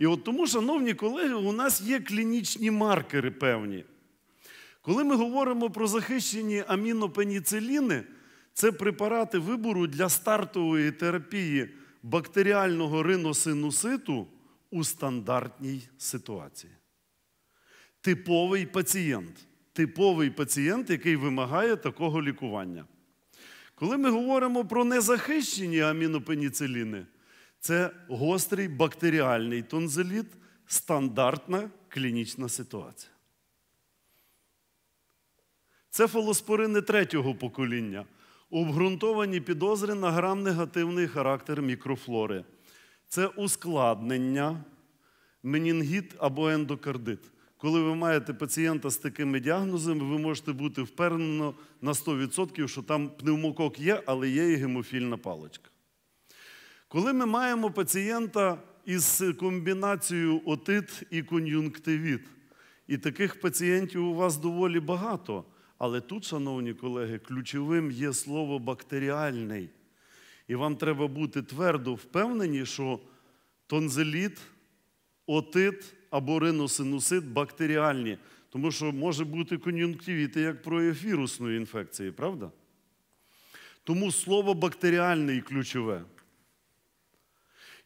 І от тому, шановні колеги, у нас є клінічні маркери певні. Коли ми говоримо про захищені амінопеніциліни, це препарати вибору для стартової терапії бактеріального риносинуситу у стандартній ситуації. Типовий пацієнт. Типовий пацієнт, який вимагає такого лікування. Коли ми говоримо про незахищені амінопеніциліни, це гострий бактеріальний тонзиліт, стандартна клінічна ситуація. Це фолоспорини третього покоління, обґрунтовані підозри на грам-негативний характер мікрофлори. Це ускладнення, менінгіт або ендокардит. Коли ви маєте пацієнта з такими діагнозами, ви можете бути впевнено на 100%, що там пневмокок є, але є і гемофільна палочка. Коли ми маємо пацієнта із комбінацією отит і кон'юнктивіт, і таких пацієнтів у вас доволі багато, але тут, шановні колеги, ключовим є слово бактеріальний. І вам треба бути твердо впевнені, що тонзеліт, отит або риносинусит бактеріальні, тому що може бути кон'юнктивіт як проєфірусної інфекції, правда? Тому слово бактеріальний ключове.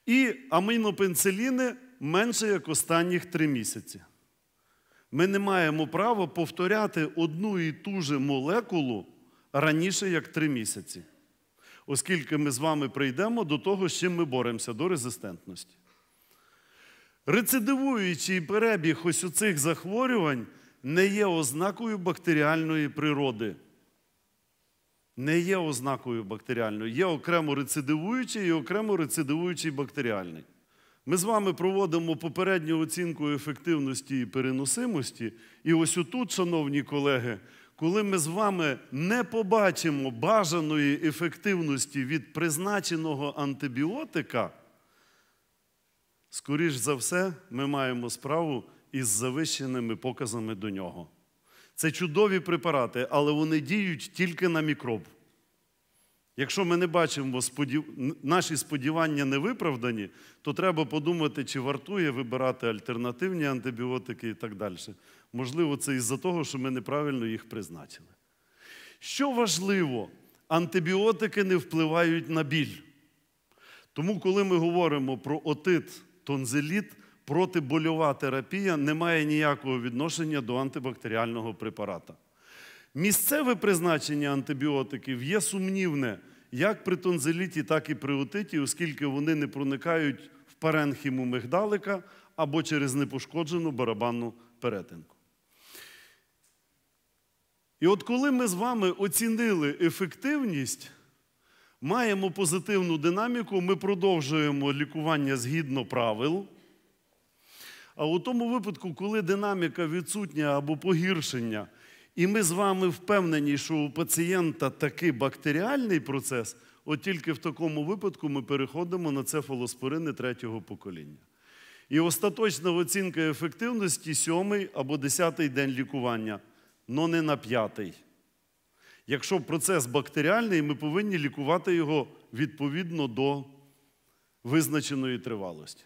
І амінопенциліни менше як останніх три місяці. Ми не маємо права повторяти одну і ту же молекулу раніше як три місяці. Оскільки ми з вами прийдемо до того, з чим ми боремося, до резистентності. Рецидивуючий перебіг ось у цих захворювань не є ознакою бактеріальної природи не є ознакою бактеріальною, є окремо рецидивуючий і окремо рецидивуючий бактеріальний. Ми з вами проводимо попередню оцінку ефективності і переносимості. І ось отут, шановні колеги, коли ми з вами не побачимо бажаної ефективності від призначеного антибіотика, скоріш за все, ми маємо справу із завищеними показами до нього. Це чудові препарати, але вони діють тільки на мікроб. Якщо ми не бачимо, наші сподівання не виправдані, то треба подумати, чи вартує вибирати альтернативні антибіотики і так далі. Можливо, це із-за того, що ми неправильно їх призначили. Що важливо, антибіотики не впливають на біль. Тому, коли ми говоримо про отит, тонзеліт, протибольова терапія не має ніякого відношення до антибактеріального препарата. Місцеве призначення антибіотиків є сумнівне як при тонзеліті, так і при отиті, оскільки вони не проникають в паренхіму мигдалика або через непошкоджену барабанну перетинку. І от коли ми з вами оцінили ефективність, маємо позитивну динаміку, ми продовжуємо лікування згідно правил. А у тому випадку, коли динаміка відсутня або погіршення, і ми з вами впевнені, що у пацієнта такий бактеріальний процес, от тільки в такому випадку ми переходимо на цефалоспорини третього покоління. І остаточна оцінка ефективності сьомий або десятий день лікування, але не на п'ятий. Якщо процес бактеріальний, ми повинні лікувати його відповідно до визначеної тривалості.